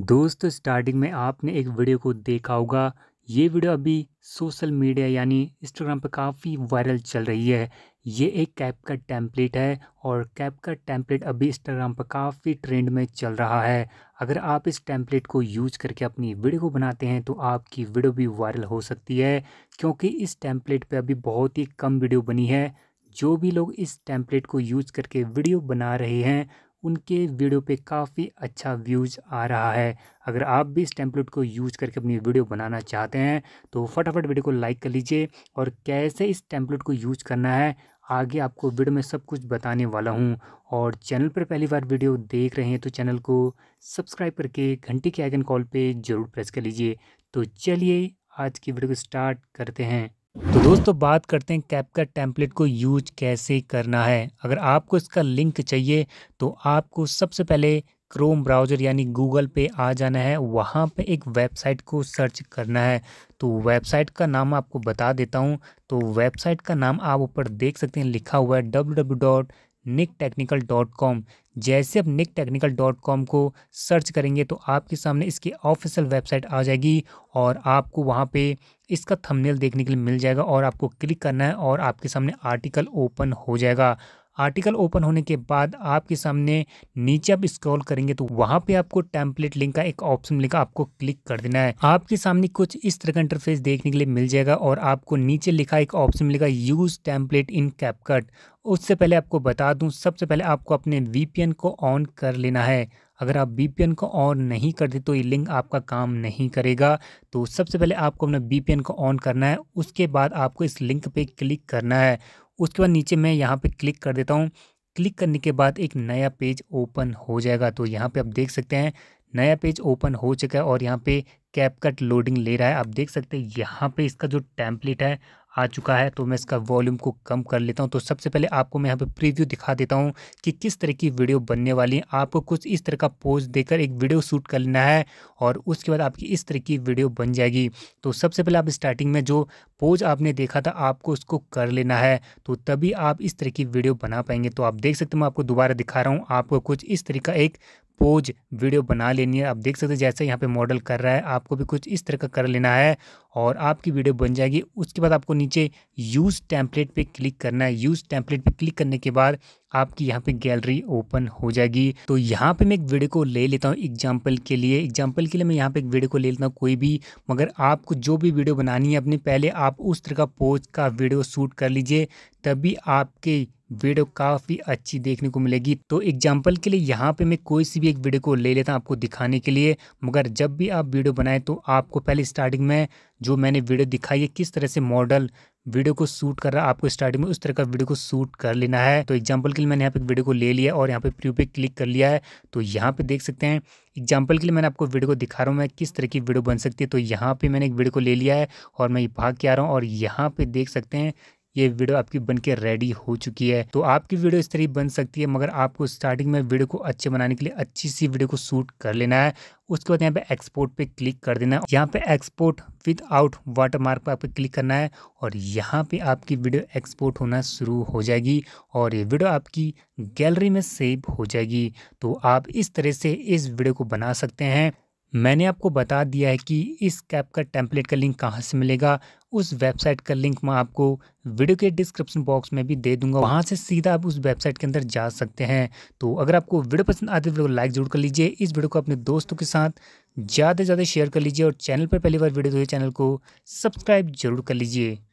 दोस्त स्टार्टिंग में आपने एक वीडियो को देखा होगा ये वीडियो अभी सोशल मीडिया यानी इंस्टाग्राम पर काफ़ी वायरल चल रही है ये एक कैप का टेम्पलेट है और कैप का टेम्पलेट अभी इंस्टाग्राम पर काफ़ी ट्रेंड में चल रहा है अगर आप इस टेम्पलेट को यूज करके अपनी वीडियो को बनाते हैं तो आपकी वीडियो भी वायरल हो सकती है क्योंकि इस टेम्पलेट पर अभी बहुत ही कम वीडियो बनी है जो भी लोग इस टेम्पलेट को यूज़ करके वीडियो बना रहे हैं उनके वीडियो पे काफ़ी अच्छा व्यूज़ आ रहा है अगर आप भी इस टेम्पलेट को यूज़ करके अपनी वीडियो बनाना चाहते हैं तो फटाफट वीडियो को लाइक कर लीजिए और कैसे इस टेम्पलेट को यूज़ करना है आगे आपको वीडियो में सब कुछ बताने वाला हूँ और चैनल पर पहली बार वीडियो देख रहे हैं तो चैनल को सब्सक्राइब करके घंटे के आइकन कॉल पर ज़रूर प्रेस कर लीजिए तो चलिए आज की वीडियो को स्टार्ट करते हैं तो दोस्तों बात करते हैं कैपकट टेम्पलेट को यूज कैसे करना है अगर आपको इसका लिंक चाहिए तो आपको सबसे पहले क्रोम ब्राउज़र यानी गूगल पे आ जाना है वहाँ पे एक वेबसाइट को सर्च करना है तो वेबसाइट का नाम आपको बता देता हूँ तो वेबसाइट का नाम आप ऊपर देख सकते हैं लिखा हुआ है W W dot Nick technical dot com जैसे आप निक टेक्निकल डॉट कॉम को सर्च करेंगे तो आपके सामने इसकी ऑफिशियल वेबसाइट आ जाएगी और आपको वहाँ पे इसका थंबनेल देखने के लिए मिल जाएगा और आपको क्लिक करना है और आपके सामने आर्टिकल ओपन हो जाएगा आर्टिकल ओपन होने के बाद आपके सामने नीचे आप स्क्रॉल करेंगे तो वहां पे आपको टेम्पलेट लिंक का एक ऑप्शन मिलेगा आपको क्लिक कर देना है आपके सामने कुछ इस तरह का इंटरफेस देखने के लिए मिल जाएगा और आपको नीचे लिखा एक ऑप्शन मिलेगा यूज टेम्पलेट इन कैपकट उससे पहले आपको बता दूं सबसे पहले आपको अपने वीपीएन को ऑन कर लेना है अगर आप वीपीएन को ऑन नहीं करते तो ये लिंक आपका काम नहीं करेगा तो सबसे पहले आपको अपना वीपीएन को ऑन करना है उसके बाद आपको इस लिंक पे क्लिक करना है उसके बाद नीचे मैं यहाँ पे क्लिक कर देता हूँ क्लिक करने के बाद एक नया पेज ओपन हो जाएगा तो यहाँ पे आप देख सकते हैं नया पेज ओपन हो चुका है और यहाँ पे कैप कट लोडिंग ले रहा है आप देख सकते हैं यहाँ पे इसका जो टैंपलेट है आ चुका है तो मैं इसका वॉल्यूम को कम कर लेता हूँ तो सबसे पहले आपको मैं यहाँ पे प्रीव्यू दिखा देता हूँ कि किस तरह की वीडियो बनने वाली है आपको कुछ इस तरह का पोज देकर एक वीडियो शूट कर लेना है और उसके बाद आपकी इस तरह की वीडियो बन जाएगी तो सबसे पहले आप स्टार्टिंग में जो पोज आपने देखा था आपको उसको कर लेना है तो तभी आप इस तरह की वीडियो बना पाएंगे तो आप देख सकते हैं मैं आपको दोबारा दिखा रहा हूँ आपको कुछ इस तरह का एक पोज वीडियो बना लेनी है आप देख सकते हैं जैसे यहाँ पे मॉडल कर रहा है आपको भी कुछ इस तरह का कर लेना है और आपकी वीडियो बन जाएगी उसके बाद आपको नीचे यूज़ टैंपलेट पे क्लिक करना है यूज़ टैंपलेट पे क्लिक करने के बाद आपकी यहाँ पे गैलरी ओपन हो जाएगी तो यहाँ पे मैं एक वीडियो को ले लेता हूँ एग्जाम्पल के लिए एग्जाम्पल के लिए मैं यहाँ पे एक वीडियो को ले लेता हूँ कोई भी मगर आपको जो भी वीडियो बनानी है अपने पहले आप उस तरह का पोज का वीडियो शूट कर लीजिए तभी आपके वीडियो काफ़ी अच्छी देखने को मिलेगी तो एग्जाम्पल के लिए यहाँ पे मैं कोई सी भी एक वीडियो को ले लेता हूँ आपको दिखाने के लिए मगर जब भी आप वीडियो बनाएं तो आपको पहले स्टार्टिंग में जो मैंने वीडियो दिखाई है किस तरह से मॉडल वीडियो को शूट कर रहा है आपको स्टार्टिंग में उस तरह का वीडियो को शूट कर लेना है तो एग्जाम्पल के लिए मैंने यहाँ पे वीडियो को ले लिया और यहाँ पे प्रू पे क्लिक कर लिया है तो यहाँ पे देख सकते हैं एग्जाम्पल के लिए मैंने आपको वीडियो को दिखा रहा हूँ मैं किस तरह की वीडियो बन सकती है तो यहाँ पे मैंने एक वीडियो को ले लिया है और मैं भाग के आ रहा हूँ और यहाँ पे देख सकते हैं ये वीडियो आपकी बन के रेडी हो चुकी है तो आपकी वीडियो इस तरह बन सकती है मगर आपको स्टार्टिंग में वीडियो को अच्छे बनाने के लिए अच्छी सी वीडियो को शूट कर लेना है उसके बाद यहाँ पे एक्सपोर्ट पे क्लिक कर देना है यहाँ पे export without watermark पर आपको क्लिक करना है और यहाँ पे आपकी वीडियो एक्सपोर्ट होना शुरू हो जाएगी और ये वीडियो आपकी गैलरी में सेव हो जाएगी तो आप इस तरह से इस वीडियो को बना सकते हैं मैंने आपको बता दिया है कि इस कैप का टेम्पलेट का लिंक कहाँ से मिलेगा उस वेबसाइट का लिंक मैं आपको वीडियो के डिस्क्रिप्शन बॉक्स में भी दे दूंगा वहाँ से सीधा आप उस वेबसाइट के अंदर जा सकते हैं तो अगर आपको वीडियो पसंद आती तो वीडियो तो लाइक जरूर कर लीजिए इस वीडियो को अपने दोस्तों के साथ ज़्यादा से ज़्यादा शेयर कर लीजिए और चैनल पर पहली बार वीडियो तो चैनल को सब्सक्राइब जरूर कर लीजिए